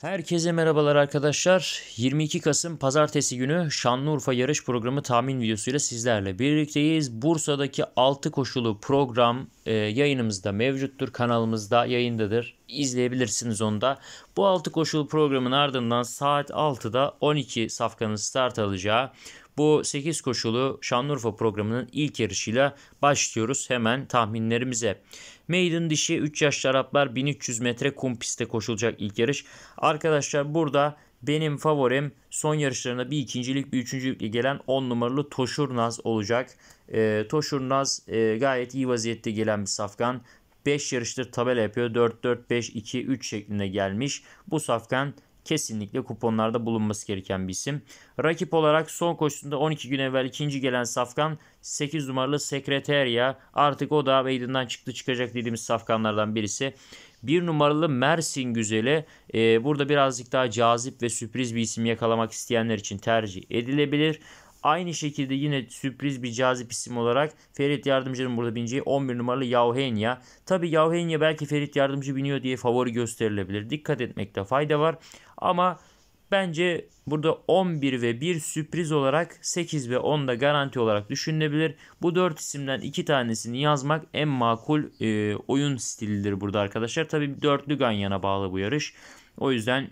Herkese merhabalar arkadaşlar. 22 Kasım Pazartesi günü Şanlıurfa yarış programı tahmin videosuyla sizlerle birlikteyiz. Bursa'daki 6 koşulu program e, yayınımızda mevcuttur. Kanalımızda yayındadır. İzleyebilirsiniz onu da. Bu 6 koşulu programın ardından saat 6'da 12 safkanın start alacağı bu 8 koşulu Şanlıurfa programının ilk yarışıyla başlıyoruz hemen tahminlerimize. Maiden dişi 3 yaş Araplar 1300 metre kum pistte koşulacak ilk yarış. Arkadaşlar burada benim favorim son yarışlarına bir ikincilik bir üçüncülükle gelen 10 numaralı Toşurnaz olacak. E, ee, Toşurnaz e, gayet iyi vaziyette gelen bir safkan. 5 yarıştır tabela yapıyor. 4-4-5-2-3 şeklinde gelmiş. Bu safkan kesinlikle kuponlarda bulunması gereken bir isim. Rakip olarak son koşusunda 12 gün evvel ikinci gelen safkan 8 numaralı Sekreterya. Artık o da meydından çıktı çıkacak dediğimiz safkanlardan birisi. 1 numaralı Mersin Güzeli e, burada birazcık daha cazip ve sürpriz bir isim yakalamak isteyenler için tercih edilebilir. Aynı şekilde yine sürpriz bir cazip isim olarak Ferit Yardımcı'nın burada bineceği 11 numaralı Yavhenya. Tabi Yavhenya belki Ferit Yardımcı biniyor diye favori gösterilebilir. Dikkat etmekte fayda var. Ama bence burada 11 ve 1 sürpriz olarak 8 ve 10 da garanti olarak düşünülebilir. Bu 4 isimden 2 tanesini yazmak en makul e, oyun stilidir burada arkadaşlar. Tabi dörtlü ganyana bağlı bu yarış. O yüzden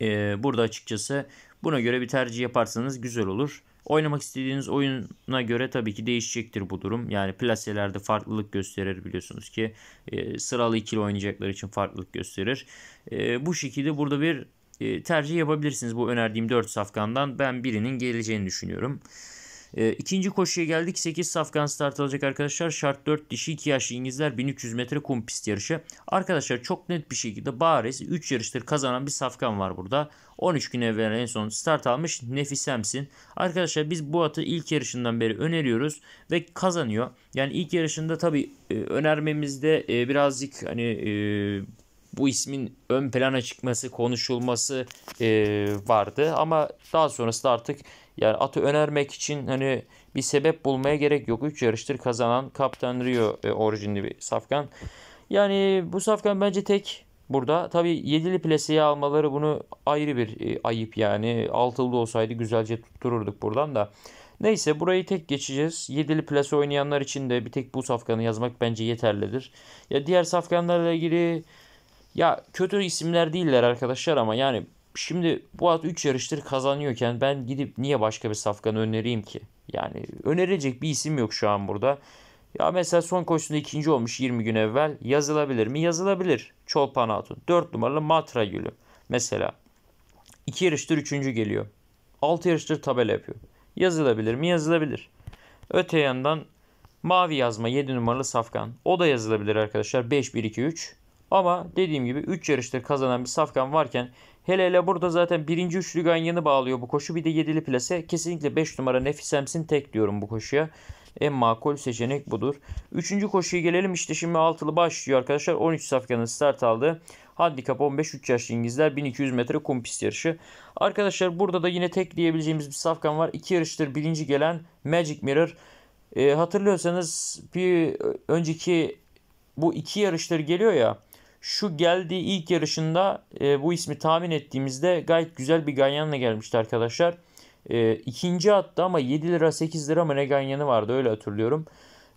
e, burada açıkçası buna göre bir tercih yaparsanız güzel olur. Oynamak istediğiniz oyuna göre tabii ki değişecektir bu durum. Yani plaselerde farklılık gösterir biliyorsunuz ki e, sıralı ikili oynayacaklar için farklılık gösterir. E, bu şekilde burada bir e, tercih yapabilirsiniz bu önerdiğim 4 safkandan. Ben birinin geleceğini düşünüyorum. E, ikinci koşuya geldik. 8 safkan start alacak arkadaşlar. Şart 4 dişi 2 yaşlı İngilizler 1300 metre kum pist yarışı. Arkadaşlar çok net bir şekilde bariz 3 yarıştır kazanan bir safkan var burada. 13 gün evvel en son start almış Nefisemsin. Arkadaşlar biz bu atı ilk yarışından beri öneriyoruz ve kazanıyor. Yani ilk yarışında tabi e, önermemizde e, birazcık hani e, bu ismin ön plana çıkması, konuşulması e, vardı. Ama daha sonrasında artık yani atı önermek için hani bir sebep bulmaya gerek yok. 3 yarıştır kazanan Kaptan Rio e, orijinli bir safkan. Yani bu safkan bence tek burada. Tabi 7'li plaseyi almaları bunu ayrı bir e, ayıp yani. altılı olsaydı güzelce tuttururduk buradan da. Neyse burayı tek geçeceğiz. 7'li plase oynayanlar için de bir tek bu safkanı yazmak bence yeterlidir. Ya diğer safkanlarla ilgili ya kötü isimler değiller arkadaşlar ama yani Şimdi bu Boğat 3 yarıştır kazanıyorken ben gidip niye başka bir safkanı önereyim ki? Yani önerecek bir isim yok şu an burada. Ya mesela son koşusunda ikinci olmuş 20 gün evvel. Yazılabilir mi? Yazılabilir. Çolpan Hatun. 4 numaralı Matra Gülü. Mesela. 2 yarıştır 3. geliyor. 6 yarıştır tabela yapıyor. Yazılabilir mi? Yazılabilir. Öte yandan mavi yazma 7 numaralı Safkan. O da yazılabilir arkadaşlar. 5-1-2-3. Ama dediğim gibi 3 yarıştır kazanan bir Safkan varken Hele hele burada zaten birinci üçlü Ganyan'ı bağlıyor bu koşu. Bir de yedili plase. Kesinlikle 5 numara Nefis Emsin tek diyorum bu koşuya. En makul seçenek budur. Üçüncü koşuya gelelim. İşte şimdi altılı başlıyor arkadaşlar. 13 safkanın start aldı. Handikap 15 3 yaşlı İngilizler 1200 metre kum pist yarışı. Arkadaşlar burada da yine tek diyebileceğimiz bir safkan var. İki yarıştır birinci gelen Magic Mirror. E, hatırlıyorsanız bir önceki bu iki yarıştır geliyor ya. Şu geldiği ilk yarışında e, bu ismi tahmin ettiğimizde gayet güzel bir ganyanla gelmişti arkadaşlar. E, ikinci attı ama 7 lira 8 lira mı ne ganyanı vardı öyle hatırlıyorum.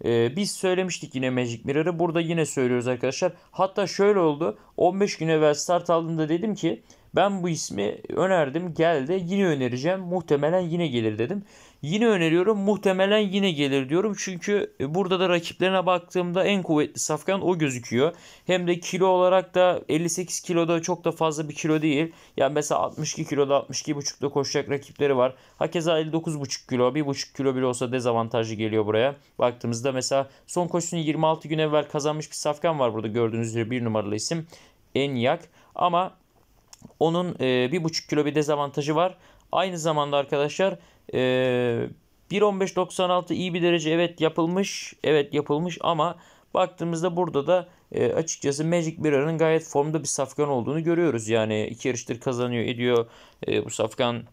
E, biz söylemiştik yine Magic Mirror'ı. Burada yine söylüyoruz arkadaşlar. Hatta şöyle oldu. 15 gün evvel start aldığımda dedim ki ben bu ismi önerdim geldi yine önereceğim muhtemelen yine gelir dedim. Yine öneriyorum muhtemelen yine gelir diyorum. Çünkü burada da rakiplerine baktığımda en kuvvetli Safkan o gözüküyor. Hem de kilo olarak da 58 kiloda çok da fazla bir kilo değil. Yani mesela 62 kiloda 62,5'da koşacak rakipleri var. Hakeza 59,5 kilo 1,5 kilo bile olsa dezavantajlı geliyor buraya. Baktığımızda mesela son koşusunu 26 gün evvel kazanmış bir Safkan var burada gördüğünüz gibi bir numaralı isim. Enyak ama onun e, bir buçuk kilo bir dezavantajı var. Aynı zamanda arkadaşlar e, 1.15.96 iyi bir derece evet yapılmış. Evet yapılmış ama baktığımızda burada da e, açıkçası Magic Mirror'ın gayet formda bir safkan olduğunu görüyoruz. Yani iki yarıştır kazanıyor ediyor e, bu safkan.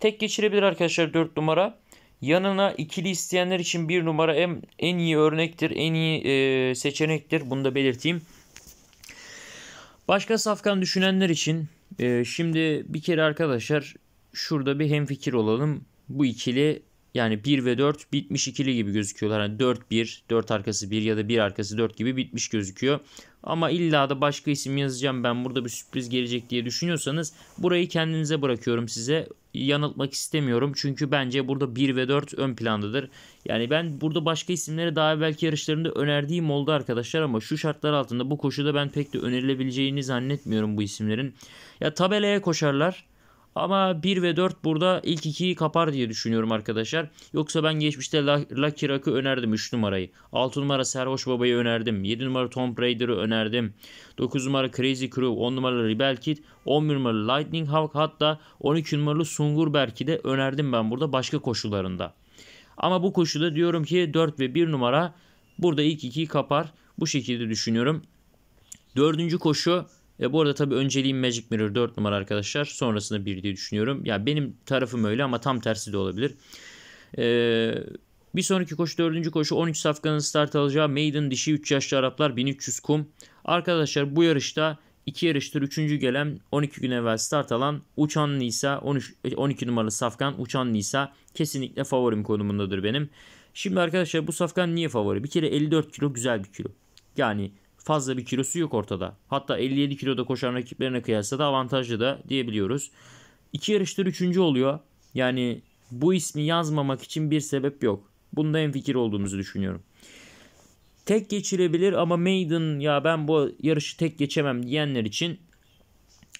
Tek geçirebilir arkadaşlar 4 numara. Yanına ikili isteyenler için bir numara en, en iyi örnektir, en iyi seçenektir. Bunu da belirteyim. Başka safkan düşünenler için ee, şimdi bir kere arkadaşlar şurada bir hemfikir olalım. Bu ikili yani 1 ve 4 bitmiş ikili gibi gözüküyorlar. Hani 4 1, 4 arkası 1 ya da 1 arkası 4 gibi bitmiş gözüküyor. Ama illa da başka isim yazacağım ben burada bir sürpriz gelecek diye düşünüyorsanız burayı kendinize bırakıyorum size. Yanıltmak istemiyorum çünkü bence burada 1 ve 4 ön plandadır. Yani ben burada başka isimleri daha belki yarışlarında önerdiğim oldu arkadaşlar ama şu şartlar altında bu koşuda ben pek de önerilebileceğini zannetmiyorum bu isimlerin. Ya tabelaya koşarlar ama 1 ve 4 burada ilk 2'yi kapar diye düşünüyorum arkadaşlar. Yoksa ben geçmişte Lucky Rock'ı önerdim 3 numarayı. 6 numara Serhoş Baba'yı önerdim. 7 numara Tomb Raider'ı önerdim. 9 numara Crazy Crew, 10 numaralı Rebel Kid, 11 numara Lightning Hawk hatta 12 numaralı Sungur belki de önerdim ben burada başka koşullarında Ama bu koşuda diyorum ki 4 ve 1 numara burada ilk 2'yi kapar. Bu şekilde düşünüyorum. Dördüncü koşu e, bu arada tabii önceliğim Magic Mirror 4 numara arkadaşlar. Sonrasında bir diye düşünüyorum. Ya benim tarafım öyle ama tam tersi de olabilir. Eee bir sonraki koşu 4. koşu 13 safkanın start alacağı Maiden dişi 3 yaşlı Araplar 1300 kum. Arkadaşlar bu yarışta 2 yarıştır 3. gelen 12 gün evvel start alan Uçan Nisa 13, 12 e, numaralı safkan Uçan Nisa kesinlikle favorim konumundadır benim. Şimdi arkadaşlar bu safkan niye favori? Bir kere 54 kilo güzel bir kilo. Yani fazla bir kilosu yok ortada. Hatta 57 kiloda koşan rakiplerine kıyasla da avantajlı da diyebiliyoruz. İki yarıştır üçüncü oluyor. Yani bu ismi yazmamak için bir sebep yok. Bunda en fikir olduğumuzu düşünüyorum. Tek geçilebilir ama Maiden ya ben bu yarışı tek geçemem diyenler için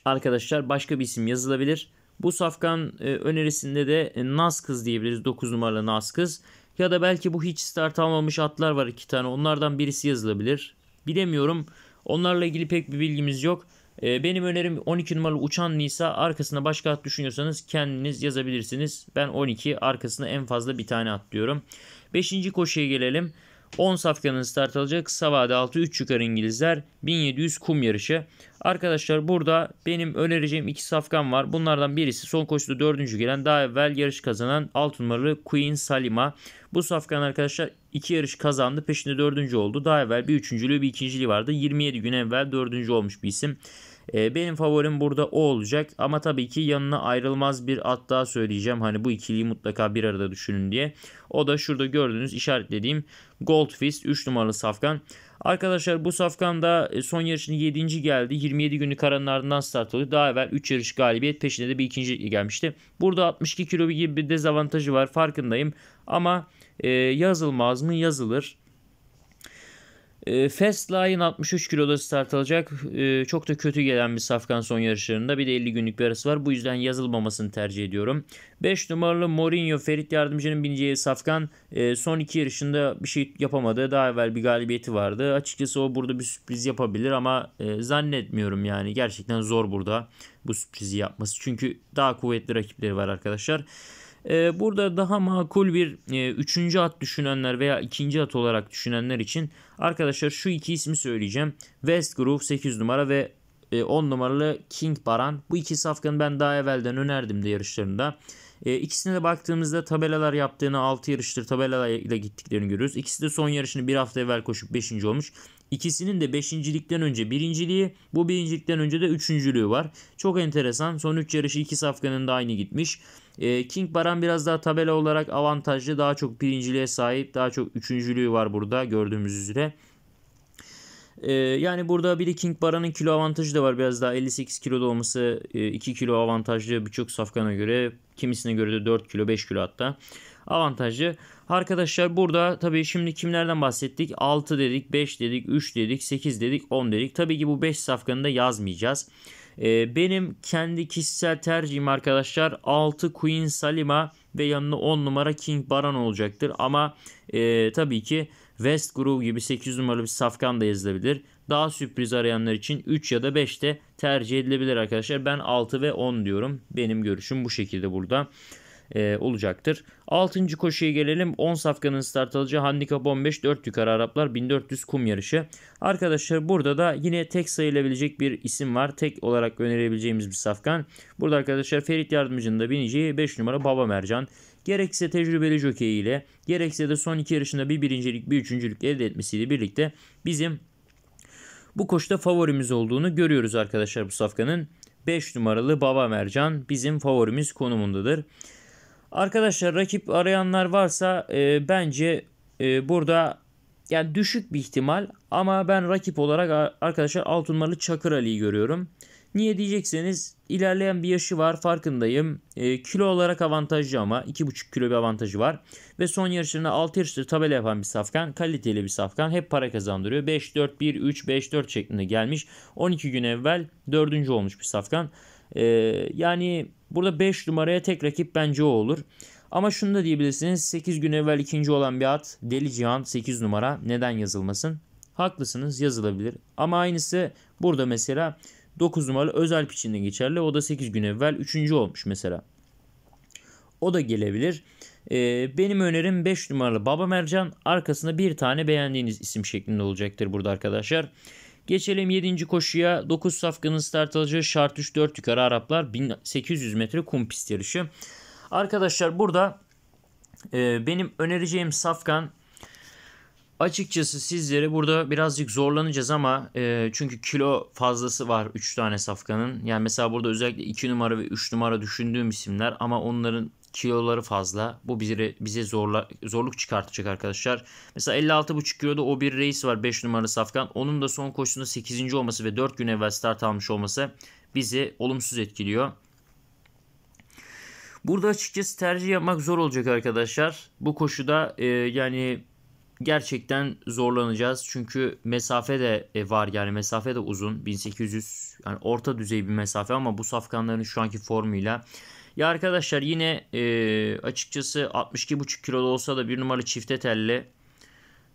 arkadaşlar başka bir isim yazılabilir. Bu safkan e, önerisinde de e, Naz kız diyebiliriz 9 numaralı Naz kız. Ya da belki bu hiç start almamış atlar var iki tane onlardan birisi yazılabilir bilemiyorum. Onlarla ilgili pek bir bilgimiz yok. E, benim önerim 12 numaralı Uçan Nisa. Arkasına başka at düşünüyorsanız kendiniz yazabilirsiniz. Ben 12 arkasına en fazla bir tane atlıyorum. diyorum. 5. koşuya gelelim. 10 safkanın start alacak. Savade 6 3 yukarı İngilizler 1700 kum yarışı. Arkadaşlar burada benim önereceğim iki safkan var. Bunlardan birisi son koşuda dördüncü gelen daha evvel yarış kazanan 6 numaralı Queen Salima. Bu safkan arkadaşlar iki yarış kazandı. Peşinde dördüncü oldu. Daha evvel bir üçüncülüğü bir ikinciliği vardı. 27 gün evvel dördüncü olmuş bir isim. E, benim favorim burada o olacak ama tabii ki yanına ayrılmaz bir at daha söyleyeceğim. Hani bu ikiliyi mutlaka bir arada düşünün diye. O da şurada gördüğünüz işaretlediğim Goldfist 3 numaralı safkan. Arkadaşlar bu safkan da e, son yarışın 7. geldi. 27 günlük karanın ardından start oluyor. Daha evvel 3 yarış galibiyet peşinde de bir ikinci gelmişti. Burada 62 kilo gibi bir dezavantajı var farkındayım. Ama e, yazılmaz mı yazılır. E, ee, Fastline 63 kiloda start alacak. Ee, çok da kötü gelen bir safkan son yarışlarında. Bir de 50 günlük bir arası var. Bu yüzden yazılmamasını tercih ediyorum. 5 numaralı Mourinho Ferit Yardımcı'nın bineceği safkan e, son iki yarışında bir şey yapamadı. Daha evvel bir galibiyeti vardı. Açıkçası o burada bir sürpriz yapabilir ama e, zannetmiyorum yani. Gerçekten zor burada bu sürprizi yapması. Çünkü daha kuvvetli rakipleri var arkadaşlar. E, burada daha makul bir 3. at düşünenler veya 2. at olarak düşünenler için Arkadaşlar şu iki ismi söyleyeceğim. West Westgrove 8 numara ve 10 e, numaralı King Baran. Bu iki safkanı ben daha evvelden önerdim de yarışlarında. E, ikisine de baktığımızda tabelalar yaptığını 6 yarıştır tabelayla gittiklerini görüyoruz. İkisi de son yarışını bir hafta evvel koşup 5. olmuş. İkisinin de 5. önce birinciliği bu birincilikten önce de üçüncülüğü var. Çok enteresan son 3 yarışı iki safkanın da aynı gitmiş. Ee, King Baran biraz daha tabela olarak avantajlı. Daha çok birinciliğe sahip. Daha çok üçüncülüğü var burada gördüğümüz üzere. Ee, yani burada bir de King Baran'ın kilo avantajı da var. Biraz daha 58 kiloda olması e, 2 kilo avantajlı birçok safkana göre. Kimisine göre de 4 kilo 5 kilo hatta avantajı. Arkadaşlar burada tabii şimdi kimlerden bahsettik? 6 dedik, 5 dedik, 3 dedik, 8 dedik, 10 dedik. Tabii ki bu 5 safkanı da yazmayacağız. E, benim kendi kişisel tercihim arkadaşlar 6 Queen Salima ve yanına 10 numara King Baran olacaktır. Ama e, tabii ki West Groove gibi 8 numaralı bir safkan da yazılabilir. Daha sürpriz arayanlar için 3 ya da 5 de tercih edilebilir arkadaşlar. Ben 6 ve 10 diyorum. Benim görüşüm bu şekilde burada e, olacaktır. 6. koşuya gelelim. 10 safkanın start alacağı handikap 15 4 yukarı Araplar 1400 kum yarışı. Arkadaşlar burada da yine tek sayılabilecek bir isim var. Tek olarak önerebileceğimiz bir safkan. Burada arkadaşlar Ferit Yardımcı'nın da bineceği 5 numara Baba Mercan. Gerekse tecrübeli jokey ile gerekse de son iki yarışında bir birincilik bir üçüncülük elde etmesiyle birlikte bizim bu koşuda favorimiz olduğunu görüyoruz arkadaşlar bu safkanın. 5 numaralı Baba Mercan bizim favorimiz konumundadır. Arkadaşlar rakip arayanlar varsa e, bence e, burada yani düşük bir ihtimal ama ben rakip olarak arkadaşlar alt numaralı Çakır Ali'yi görüyorum. Niye diyecekseniz ilerleyen bir yaşı var farkındayım. E, kilo olarak avantajlı ama 2,5 kilo bir avantajı var. Ve son yarışlarına 6 yarıştır tabela yapan bir safkan. Kaliteli bir safkan. Hep para kazandırıyor. 5-4-1-3-5-4 şeklinde gelmiş. 12 gün evvel 4. olmuş bir safkan. E, yani burada 5 numaraya tek rakip bence o olur. Ama şunu da diyebilirsiniz 8 gün evvel ikinci olan bir at Deli Cihan 8 numara neden yazılmasın? Haklısınız yazılabilir. Ama aynısı burada mesela 9 numaralı özel için de geçerli. O da 8 gün evvel 3. olmuş mesela. O da gelebilir. Ee, benim önerim 5 numaralı Baba Mercan. Arkasında bir tane beğendiğiniz isim şeklinde olacaktır burada arkadaşlar. Arkadaşlar. Geçelim 7. koşuya. 9 safkanın start alacağı şart 3-4 yukarı Araplar 1800 metre kum pist yarışı. Arkadaşlar burada e, benim önereceğim safkan açıkçası sizlere burada birazcık zorlanacağız ama e, çünkü kilo fazlası var 3 tane safkanın. Yani mesela burada özellikle 2 numara ve 3 numara düşündüğüm isimler ama onların kiloları fazla. Bu bize, bize zorla, zorluk çıkartacak arkadaşlar. Mesela 56,5 kiloda o bir reis var 5 numaralı safkan. Onun da son koşusunda 8. olması ve 4 gün evvel start almış olması bizi olumsuz etkiliyor. Burada açıkçası tercih yapmak zor olacak arkadaşlar. Bu koşuda e, yani gerçekten zorlanacağız. Çünkü mesafe de e, var yani mesafe de uzun. 1800 yani orta düzey bir mesafe ama bu safkanların şu anki formuyla ya arkadaşlar yine e, açıkçası 62,5 kilolu olsa da bir numaralı çifte telli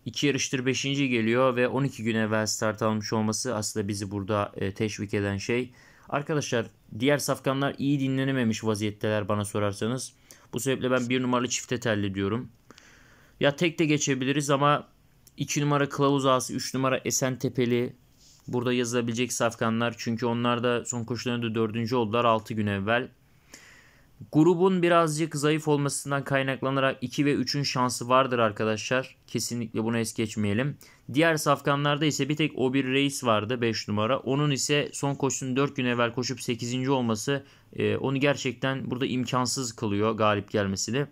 2 yarıştır 5. geliyor ve 12 gün evvel start almış olması aslında bizi burada e, teşvik eden şey. Arkadaşlar diğer safkanlar iyi dinlenememiş vaziyetteler bana sorarsanız. Bu sebeple ben bir numaralı çifte telli diyorum. Ya tek de geçebiliriz ama 2 numara Kılavuz Ağası, 3 numara Esen Tepeli burada yazılabilecek safkanlar. Çünkü onlar da son koşularında 4. oldular 6 gün evvel. Grubun birazcık zayıf olmasından kaynaklanarak 2 ve 3'ün şansı vardır arkadaşlar. Kesinlikle bunu es geçmeyelim. Diğer safkanlarda ise bir tek o bir Reis vardı 5 numara. Onun ise son koşunun 4 gün evvel koşup 8. olması e, onu gerçekten burada imkansız kılıyor galip gelmesini.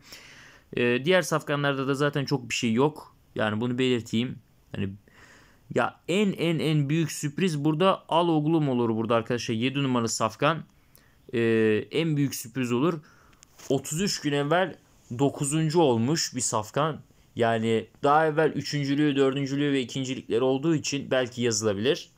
E, diğer safkanlarda da zaten çok bir şey yok. Yani bunu belirteyim. Hani ya en en en büyük sürpriz burada Al Oglum olur burada arkadaşlar 7 numaralı safkan e, en büyük sürpriz olur. 33 gün evvel 9. olmuş bir safkan. Yani daha evvel üçüncülüğü, dördüncülüğü ve ikincilikleri olduğu için belki yazılabilir.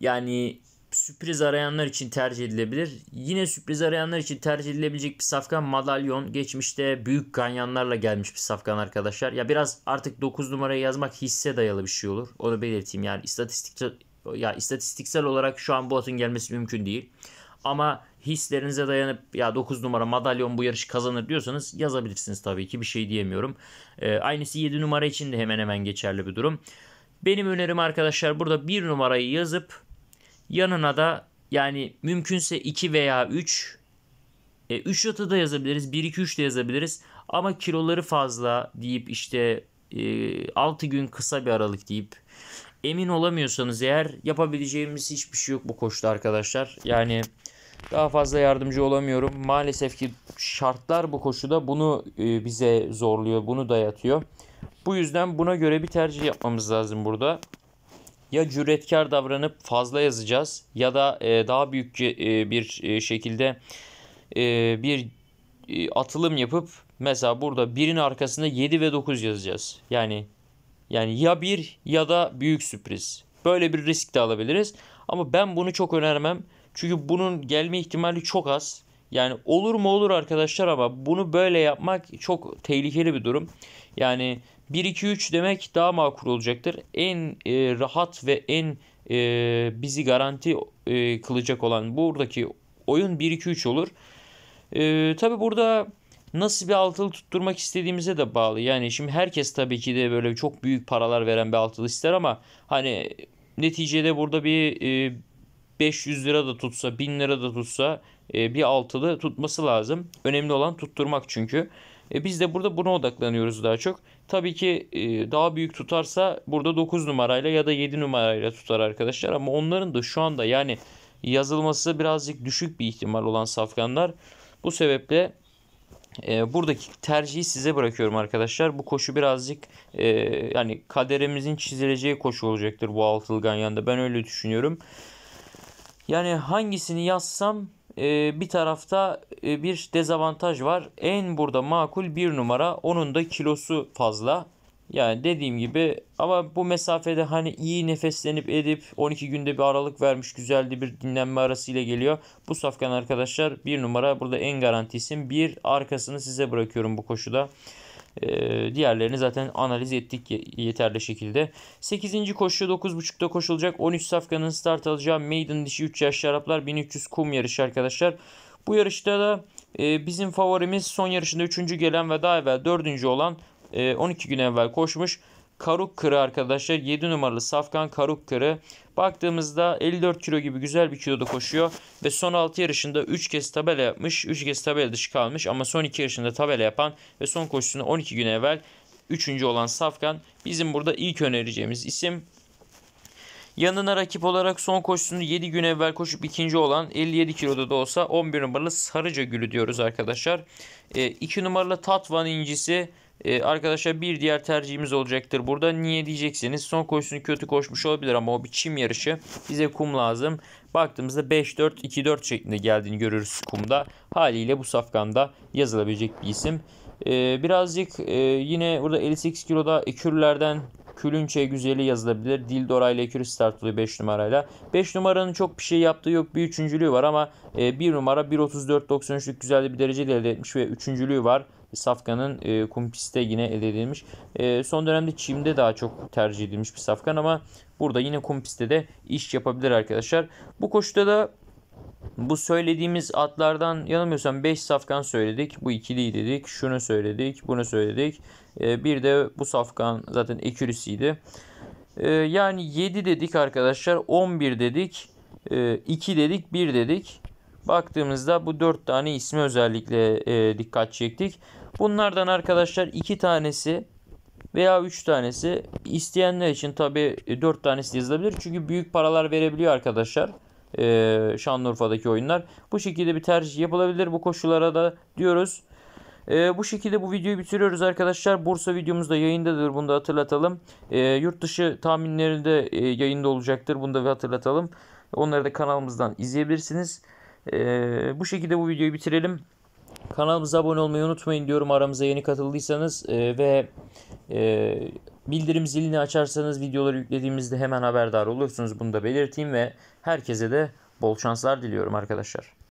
Yani sürpriz arayanlar için tercih edilebilir. Yine sürpriz arayanlar için tercih edilebilecek bir safkan madalyon. Geçmişte büyük ganyanlarla gelmiş bir safkan arkadaşlar. Ya biraz artık 9 numarayı yazmak hisse dayalı bir şey olur. Onu belirteyim yani istatistik ya istatistiksel olarak şu an Boat'ın gelmesi mümkün değil. Ama hislerinize dayanıp ya 9 numara madalyon bu yarışı kazanır diyorsanız yazabilirsiniz tabii ki bir şey diyemiyorum. E, aynısı 7 numara için de hemen hemen geçerli bir durum. Benim önerim arkadaşlar burada 1 numarayı yazıp yanına da yani mümkünse 2 veya 3 e, 3 atı da yazabiliriz 1 2 3 de yazabiliriz ama kiloları fazla deyip işte e, 6 gün kısa bir aralık deyip emin olamıyorsanız eğer yapabileceğimiz hiçbir şey yok bu koşuda arkadaşlar. Yani daha fazla yardımcı olamıyorum. Maalesef ki şartlar bu koşuda bunu e, bize zorluyor, bunu dayatıyor. Bu yüzden buna göre bir tercih yapmamız lazım burada. Ya cüretkar davranıp fazla yazacağız ya da e, daha büyük e, bir şekilde bir atılım yapıp mesela burada birin arkasında 7 ve 9 yazacağız. Yani yani ya bir ya da büyük sürpriz. Böyle bir risk de alabiliriz. Ama ben bunu çok önermem. Çünkü bunun gelme ihtimali çok az. Yani olur mu olur arkadaşlar ama bunu böyle yapmak çok tehlikeli bir durum. Yani 1-2-3 demek daha makul olacaktır. En e, rahat ve en e, bizi garanti e, kılacak olan buradaki oyun 1-2-3 olur. E, Tabi burada nasıl bir altılı tutturmak istediğimize de bağlı. Yani şimdi herkes tabii ki de böyle çok büyük paralar veren bir altılı ister ama hani neticede burada bir 500 e, lira da tutsa 1000 lira da tutsa e, bir altılı tutması lazım. Önemli olan tutturmak çünkü. E, biz de burada buna odaklanıyoruz daha çok. Tabii ki daha büyük tutarsa burada 9 numarayla ya da 7 numarayla tutar arkadaşlar. Ama onların da şu anda yani yazılması birazcık düşük bir ihtimal olan safkanlar. Bu sebeple e, buradaki tercihi size bırakıyorum arkadaşlar. Bu koşu birazcık e, yani kaderimizin çizileceği koşu olacaktır bu altılgan yanda. Ben öyle düşünüyorum. Yani hangisini yazsam e, bir tarafta e, bir dezavantaj var. En burada makul bir numara. Onun da kilosu fazla. Yani dediğim gibi ama bu mesafede hani iyi nefeslenip edip 12 günde bir aralık vermiş güzeldi bir dinlenme arası ile geliyor. Bu safkan arkadaşlar bir numara burada en garanti isim. Bir arkasını size bırakıyorum bu koşuda. Ee, diğerlerini zaten analiz ettik yeterli şekilde. 8. koşu 9.30'da koşulacak. 13 safkanın start alacağı Maiden dişi 3 yaş şaraplar 1300 kum yarışı arkadaşlar. Bu yarışta da e, bizim favorimiz son yarışında 3. gelen ve daha evvel 4. olan e, ee, 12 gün evvel koşmuş. Karuk Kırı arkadaşlar 7 numaralı Safkan Karuk Kırı. Baktığımızda 54 kilo gibi güzel bir kiloda koşuyor. Ve son 6 yarışında 3 kez tabela yapmış. 3 kez tabela dışı kalmış ama son 2 yarışında tabela yapan ve son koşusunu 12 gün evvel 3. olan Safkan. Bizim burada ilk önereceğimiz isim. Yanına rakip olarak son koşusunu 7 gün evvel koşup ikinci olan 57 kiloda da olsa 11 numaralı Sarıca Gülü diyoruz arkadaşlar. E, ee, 2 numaralı Tatvan incisi ee, arkadaşlar bir diğer tercihimiz olacaktır. Burada niye diyeceksiniz. Son koşusunu kötü koşmuş olabilir ama o bir çim yarışı. Bize kum lazım. Baktığımızda 5-4-2-4 şeklinde geldiğini görürüz kumda. Haliyle bu safkanda yazılabilecek bir isim. Ee, birazcık e, yine burada 58 kiloda ekürlerden Külünçe güzeli yazılabilir. Dildora ile ekürü start oluyor 5 numarayla. 5 numaranın çok bir şey yaptığı yok. Bir üçüncülüğü var ama e, 1 numara 1.34.93'lük güzel bir derece elde etmiş ve üçüncülüğü var safkanın e, kum pistte yine elde edilmiş. E, son dönemde çimde daha çok tercih edilmiş bir safkan ama burada yine kum pistte de iş yapabilir arkadaşlar. Bu koşuda da bu söylediğimiz atlardan yanılmıyorsam 5 safkan söyledik. Bu ikiliyi dedik. Şunu söyledik. Bunu söyledik. E, bir de bu safkan zaten ekürisiydi. E, yani 7 dedik arkadaşlar. 11 dedik. 2 e, dedik 1 dedik. Baktığımızda bu 4 tane ismi özellikle e, dikkat çektik. Bunlardan arkadaşlar iki tanesi veya üç tanesi isteyenler için tabi e, dört tanesi yazılabilir. Çünkü büyük paralar verebiliyor arkadaşlar. Ee, Şanlıurfa'daki oyunlar. Bu şekilde bir tercih yapılabilir. Bu koşullara da diyoruz. Ee, bu şekilde bu videoyu bitiriyoruz arkadaşlar. Bursa videomuz da yayındadır. Bunu da hatırlatalım. Ee, yurt dışı tahminleri de e, yayında olacaktır. Bunu da bir hatırlatalım. Onları da kanalımızdan izleyebilirsiniz. Ee, bu şekilde bu videoyu bitirelim. Kanalımıza abone olmayı unutmayın diyorum aramıza yeni katıldıysanız e, ve e, bildirim zilini açarsanız videoları yüklediğimizde hemen haberdar olursunuz. Bunu da belirteyim ve herkese de bol şanslar diliyorum arkadaşlar.